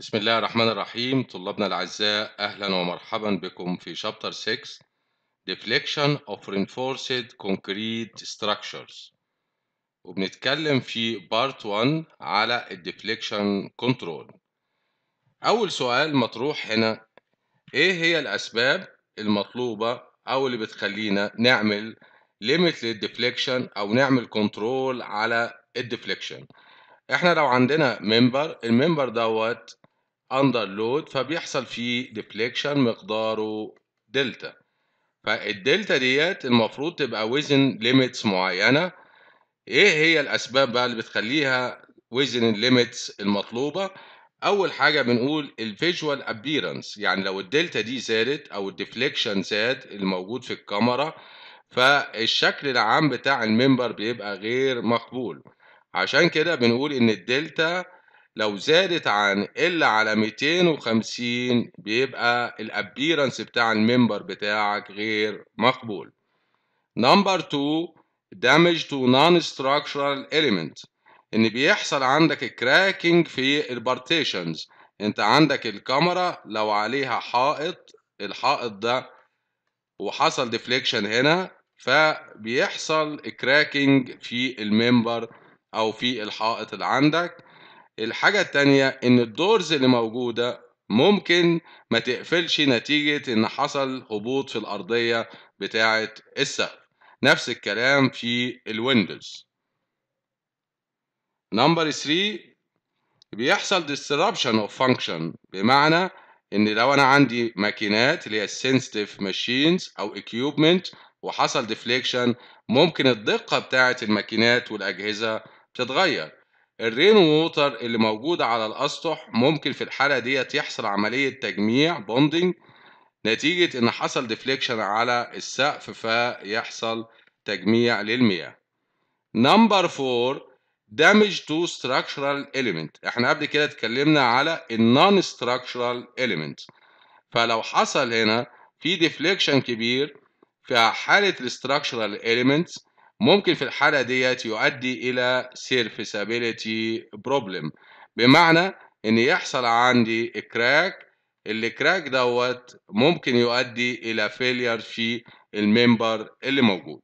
بسم الله الرحمن الرحيم طلابنا الأعزاء أهلا ومرحبا بكم في شابتر 6 Deflection of Reinforced Concrete Structures وبنتكلم في بارت 1 على الديفليكشن كنترول أول سؤال مطروح هنا إيه هي الأسباب المطلوبة أو اللي بتخلينا نعمل ليميت للديفليكشن أو نعمل كنترول على الديفليكشن احنا لو عندنا منبر المنبر دوت اندر لود فبيحصل فيه ديفليكشن مقداره دلتا فالدلتا ديت المفروض تبقى وزن ليميتس معينه ايه هي الاسباب بقى اللي بتخليها وزن ليميتس المطلوبه اول حاجه بنقول الفيجوال ابييرنس يعني لو الدلتا دي زادت او الديفليكشن زاد الموجود في الكاميرا فالشكل العام بتاع المنبر بيبقى غير مقبول عشان كده بنقول ان الدلتا لو زادت عن إلا على 250 بيبقى الابيرنس بتاع الممبر بتاعك غير مقبول نمبر 2 damage to non-structural اليمنت ان بيحصل عندك كراكنج في البارتيشنز انت عندك الكاميرا لو عليها حائط الحائط ده وحصل ديفليكشن هنا فبيحصل كراكنج في الممبر او في الحائط اللي عندك الحاجة التانية إن الدورز اللي موجودة ممكن ما تقفلش نتيجة إن حصل هبوط في الأرضية بتاعة السقف نفس الكلام في الويندوز نمبر 3 بيحصل disruption of function بمعنى ان لو انا عندي ماكينات اللي هي sensitive machines او equipment وحصل deflection ممكن الدقة بتاعة الماكينات والأجهزة تتغير الرين ووتر اللي موجودة على الأسطح ممكن في الحالة ديت يحصل عملية تجميع بوندنج نتيجة إن حصل ديفليكشن على السقف فيحصل تجميع للمياه. نمبر 4 دامج تو ستراكشرال إيليمنت احنا قبل كده اتكلمنا على النون structural إيليمنت فلو حصل هنا في ديفليكشن كبير في حالة الستراكشرال element ممكن في الحالة ديت يؤدي إلى surfaceability problem بمعنى إن يحصل عندي كراك الكراك دوت ممكن يؤدي إلى failure في الممبر اللي موجود